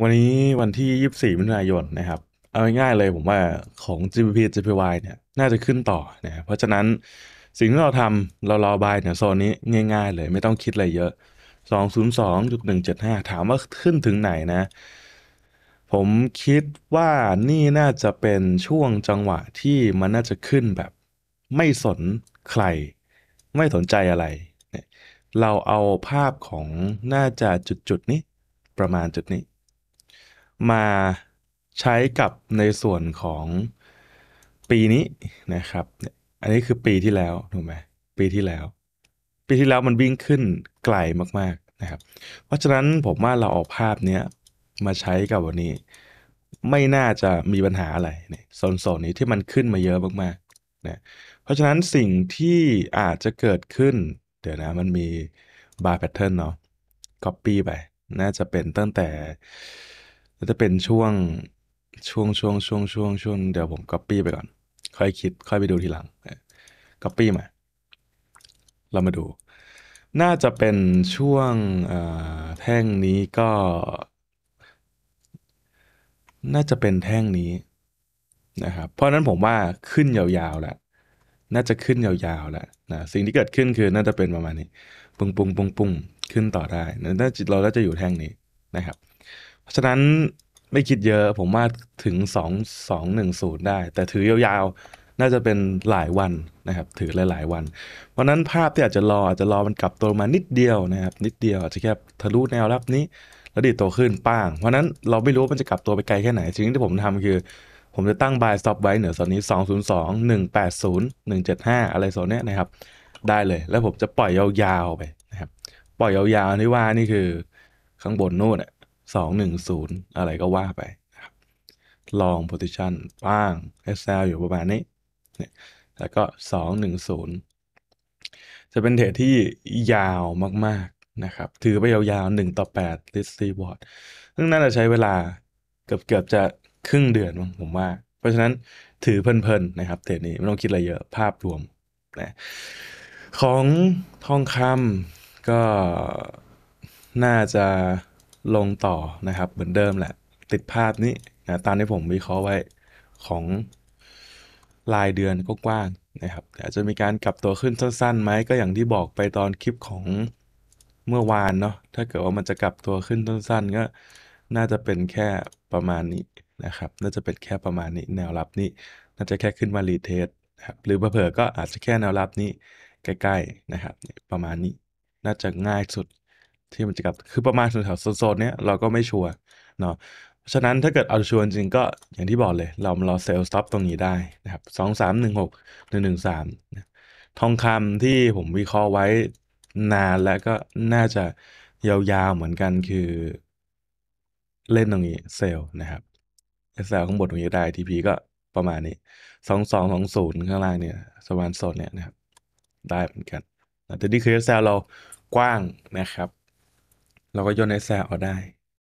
วันนี้วันที่ยี่สี่มิถุนายนนะครับเอาง่ายๆ เลยผมว่าของ g p p GPY เนี่ยน่าจะขึ้นต่อนะเพราะฉะนั้นสิ่งที่เราทำเรารอบายเนี่ยโซนนี้ง่าย ๆ เลย ไม่ต้องคิดอะไรเยอะ 202.175 ถามว่าขึ้นถึงไหนนะ ผมคิดว่านี่น่าจะเป็นช่วงจังหวะที่มันน่าจะขึ้นแบบ ไม่สนใคร ไม่สนใจอะไร เราเอาภาพของน่าจะจุด ๆ นี้ประมาณจุดนี้มาใช้กับในส่วนของปีนี้นะครับ อันนี้คือปีที่แล้วถูกไหมปีที่แล้ว ปีที่แล้วมันวิ่งขึ้นไกลมากๆนะครับ เพราะฉะนั้นผมว่าเราเอาภาพเนี้ย มาใช้กับวันนี้ ไม่น่าจะมีปัญหาอะไรเนี่ยโซนๆนี้ที่มันขึ้นมาเยอะมากๆนะ เพราะฉะนั้นสิ่งที่อาจจะเกิดขึ้นเดี๋ยวนะ มันมีบาร์แพทเทิร์นเนาะปปี้ไปน่าจะเป็นตั้งแต่็จะเป็นช่วงช่วงช่วงช่วงช่วงช่วงเดี๋ยวผมก๊อปปี้ไปก่อนค่อยคิดค่อยไปดูทีหลังก๊อปปี้มาเรามาดู น่าจะเป็นช่วงแท่งนี้ก็ น่าจะเป็นแท่งนี้นะครับเพราะนั้นผมว่าขึ้นยาวๆแล้วน่าจะขึ้นยาวๆแล้วนะสิ่งที่เกิดขึ้นคือน่าจะเป็นประมาณนี้ ปุ้งปุ้งปุ้งปุ้งขึ้นต่อได้ น่นจเราล้าจะอยู่แท่งนี้นะครับพราะฉะนั้นไม่คิดเยอะผมว่าถึง 2 2 1 0 ได้ แต่ถือยาวๆน่าจะเป็นหลายวันนะครับถือหลายๆ วัน เพราะนั้นภาพที่อาจจะรออาจจะรอมันกลับตัวมานิดเดียวนะครับนิดเดียวอาจจะแค่ทะลุแนวรับนี้แล้วดีโตขึ้นป้าง เพราะนั้นเราไม่รู้มันจะกลับตัวไปไกลแค่ไหนสิ่งที่ผมทำคือ ผมจะตั้งบายสต็อปไว้เหนือโซนนี้202 180 175อะไรโซนนี้นะครับได้เลยแล้วผมจะปล่อยยาวๆไปนะครับปล่อยยาวๆนี่ว่านี่คือข้างบนนู่น210 อะไรก็ว่าไปนะครับลอง position ว่าง SL อยู่ประมาณนี้ แล้วก็ 210 จะเป็นเทรดที่ยาวมากๆนะครับ ถือไปยาวๆ 1 ต่อ8 list reward ซึ่งน่าจะใช้เวลาเกือบเกือบจะ ครึ่งเดือนผมว่า เพราะฉะนั้นถือเพลินๆนะครับเทรดนี้ไม่ต้องคิดอะไรเยอะภาพรวมนะของทองคำก็น่าจะลงต่อนะครับเหมือนเดิมแหละ ติดภาพนี้นะตามที่ผมวิเคราะห์ไว้ของรายเดือนก็กว้างนะครับ แต่จะมีการกลับตัวขึ้นสั้นๆไหมก็อย่างที่บอกไปตอนคลิปของเมื่อวานเนาะถ้าเกิดว่ามันจะกลับตัวขึ้นสั้นๆก็น่าจะเป็นแค่ประมาณนี้นะครับ น่าจะเป็นแค่ประมาณนี้แนวรับนี้ น่าจะแค่ขึ้นมารีเทสครับหรือเผื่อก็อาจจะแค่แนวรับนี้ ใกล้ๆนะครับประมาณนี้ น่าจะง่ายสุดที่มันจะกลับคือประมาณแถวโซนเนี้ยเราก็ไม่ชัวร์เนาะฉะนั้นถ้าเกิดเอาชัวร์จริงก็อย่างที่บอกเลย เราเราเซลล์สต็อปตรงนี้ได้นะครับสองสามหนึ่งหกหนึ่งหนึ่งสามทองคำที่ผมวิเคราะห์ไว้นานแล้วก็น่าจะ ยาวๆ เหมือนกันคือ เล่นตรงนี้เซลล์นะครับเล์ข้างบนตรงนี้ได้ทีพีก็ประมาณนี้สองสองสองศูนย์ข้างล่างเนี่ยสวานโซนเนี่ยนะครับได้เหมือนกันแต่ที่คือล์เรากว้างนะครับเราก็โยนไอแซวเอกได้